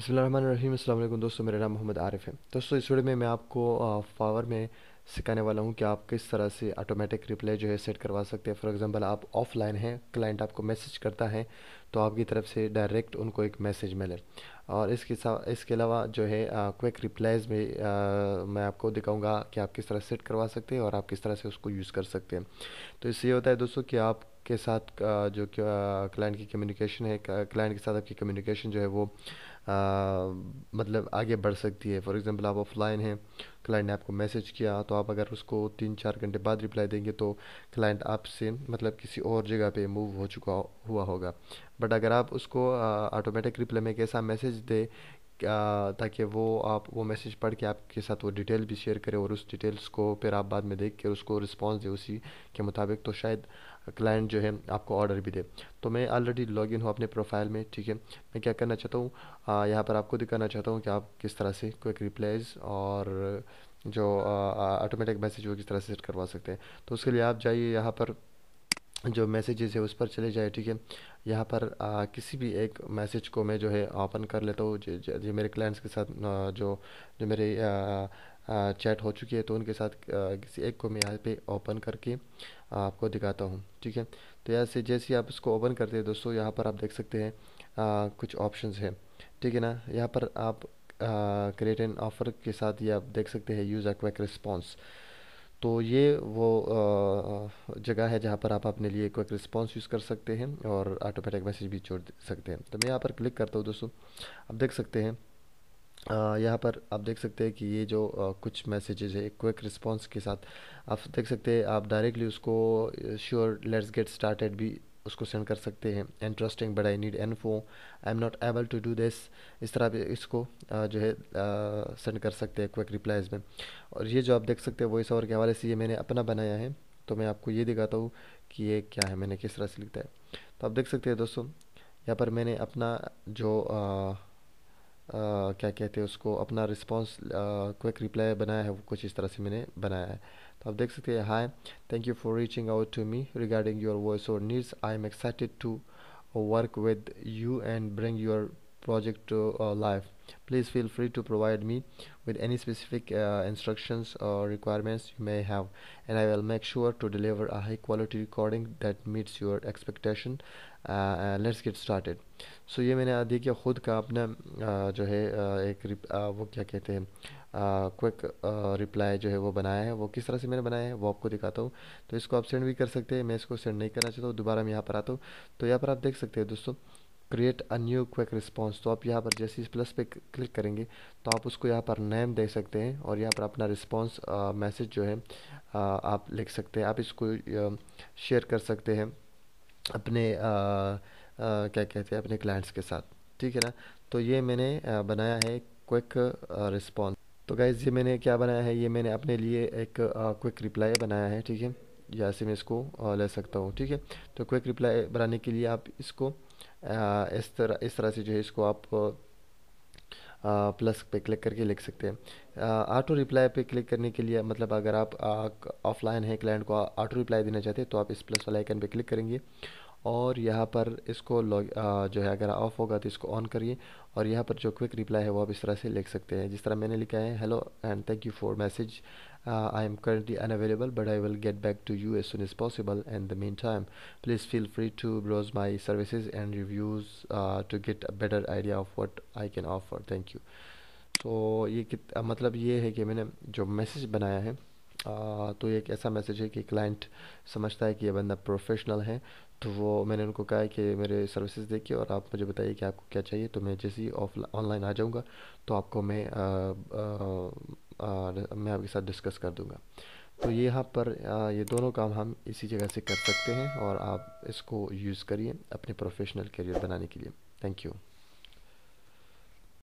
बसमीम दोस्तों मेरा नाम मोहम्मद आरिफ है दोस्तों इस वीडियो में मैं आपको पावर में सिखाने वाला हूँ कि आप किस तरह से ऑटोमेटिक रिप्लाई जो है सेट करवा सकते हैं फॉर एग्जांपल आप ऑफलाइन हैं क्लाइंट आपको मैसेज करता है तो आपकी तरफ से डायरेक्ट उनको एक मैसेज मिले और इसके साथ इसके अलावा जो है क्विक रिप्लाइज में आ, मैं आपको दिखाऊंगा कि आप किस तरह सेट करवा सकते हैं और आप किस तरह से उसको यूज़ कर सकते हैं तो इससे ये होता है दोस्तों कि आप के साथ जो क्लाइंट की कम्युनिकेशन है क्लाइंट के साथ आपकी कम्युनिकेशन जो है वो मतलब आगे बढ़ सकती है फॉर एग्ज़ाम्पल आप ऑफलाइन हैं क्लाइंट ने आपको मैसेज किया तो आप अगर उसको तीन चार घंटे बाद रिप्लाई देंगे तो क्लाइंट आपसे मतलब किसी और जगह पे मूव हो चुका हुआ होगा बट अगर आप उसको ऑटोमेटिक रिप्लाई में एक ऐसा मैसेज दें ताकि वो आप वो मैसेज पढ़ के आपके साथ वो डिटेल भी शेयर करें और उस डिटेल्स को फिर आप बाद में देख के उसको रिस्पॉन्स दें उसी के मुताबिक तो शायद क्लाइंट जो है आपको ऑर्डर भी दे तो मैं ऑलरेडी लॉग इन हूँ अपने प्रोफाइल में ठीक है मैं क्या करना चाहता हूँ यहाँ पर आपको दिखाना चाहता हूँ कि आप किस तरह से क्विक रिप्लाइज और जो ऑटोमेटिक मैसेज वो किस तरह से सेट करवा सकते हैं तो उसके लिए आप जाइए यहाँ पर जो मैसेजेस है उस पर चले जाए ठीक है यहाँ पर आ, किसी भी एक मैसेज को मैं जो है ओपन कर लेता हूँ जो मेरे क्लाइंट्स के साथ जो जो मेरे चैट हो चुकी है तो उनके साथ किसी एक को मैं यहाँ पे ओपन करके आपको दिखाता हूँ ठीक है तो यहाँ से जैसे आप इसको ओपन करते हैं दोस्तों यहाँ पर आप देख सकते हैं आ, कुछ ऑप्शंस है ठीक है ना यहाँ पर आप क्रिएट एन ऑफर के साथ ये आप देख सकते हैं यूज़ अ क्विक रिस्पॉन्स तो ये वो जगह है जहाँ पर आप अपने लिए क्विक रिस्पॉन्स यूज़ कर सकते हैं और ऑटोमेटिक मैसेज भी छोड़ सकते हैं तो मैं यहाँ पर क्लिक करता हूँ दोस्तों आप देख सकते हैं यहाँ पर आप देख सकते हैं कि ये जो आ, कुछ मैसेजेस है क्विक रिस्पांस के साथ आप देख सकते हैं आप डायरेक्टली उसको श्योर लेट्स गेट स्टार्टेड भी उसको सेंड कर सकते हैं interesting but I need an फो I am not able to do this इस तरह भी इसको आ, जो है सेंड कर सकते हैं क्विक रिप्लाईज में और ये जो आप देख सकते हैं वॉइस ओवर के हवाले से ये मैंने अपना बनाया है तो मैं आपको ये दिखाता हूँ कि ये क्या है मैंने किस तरह से लिखता है तो आप देख सकते हैं दोस्तों यहाँ पर मैंने अपना जो आ, क्या कहते हैं उसको अपना रिस्पॉन्स क्विक रिप्लाई बनाया है वो कुछ इस तरह से मैंने बनाया है तो आप देख सकते हैं hi thank you for reaching out to me regarding your voiceover needs I am excited to work with you and bring your project to uh, live please feel free to provide me with any specific uh, instructions or requirements you may have and I will make sure to deliver a high quality recording that meets your expectation uh, let's get started so ये मैंने देखिए khud ka apna jo hai ek wo kya kehte hain quick reply जो है वो बनाया है वो किस तरह से मैंने बनाया है वो आपको दिखाता हूँ तो इसको आप सेंड भी कर सकते हैं मैं इसको सेंड नहीं करना चाहता हूँ दोबारा मैं यहाँ पर आता हूँ तो यहाँ पर आप देख सकते हैं दोस्तों create a new quick response तो आप यहाँ पर जैसे इस प्लस पे क्लिक करेंगे तो आप उसको यहाँ पर नेम दे सकते हैं और यहाँ पर अपना रिस्पॉन्स मैसेज जो है आ, आप लिख सकते हैं आप इसको शेयर कर सकते हैं अपने आ, आ, क्या कहते हैं अपने क्लाइंट्स के साथ ठीक है ना तो ये मैंने बनाया है क्विक रिस्पॉन्स तो गाइज़ ये मैंने क्या बनाया है ये मैंने अपने लिए एक क्विक रिप्लाई बनाया है ठीक है यहाँ से मैं इसको ले सकता हूँ ठीक है तो क्विक रिप्लाई बनाने के लिए आप इसको इस तरह इस तरह से जो है इसको आप प्लस पे क्लिक करके लिख सकते हैं ऑटो रिप्लाई पे क्लिक करने के लिए मतलब अगर आप ऑफलाइन है क्लाइंट को ऑटो रिप्लाई देना चाहते हैं तो आप इस प्लस वाले आइकन पे क्लिक करेंगे और यहाँ पर इसको लॉग जो है अगर ऑफ़ होगा तो इसको ऑन करिए और यहाँ पर जो क्विक रिप्लाई है वो आप इस तरह से लिख सकते हैं जिस तरह मैंने लिखा है hello and thank you for message I am currently unavailable but I will get back to you as soon as possible and the meantime please feel free to browse my services and reviews to get a better idea of what I can offer thank you तो ये कित मतलब ये है कि मैंने जो message बनाया है तो एक ऐसा मैसेज है कि क्लाइंट समझता है कि ये बंदा प्रोफेशनल है तो वो मैंने उनको कहा है कि मेरे सर्विसेज देखिए और आप मुझे बताइए कि आपको क्या चाहिए तो मैं जैसे ही ऑफ ऑनलाइन आ जाऊँगा तो आपको मैं आ, आ, आ, मैं आपके साथ डिस्कस कर दूँगा तो ये यहाँ पर आ, ये दोनों काम हम इसी जगह से कर सकते हैं और आप इसको यूज़ करिए अपने प्रोफेशनल करियर बनाने के लिए थैंक यू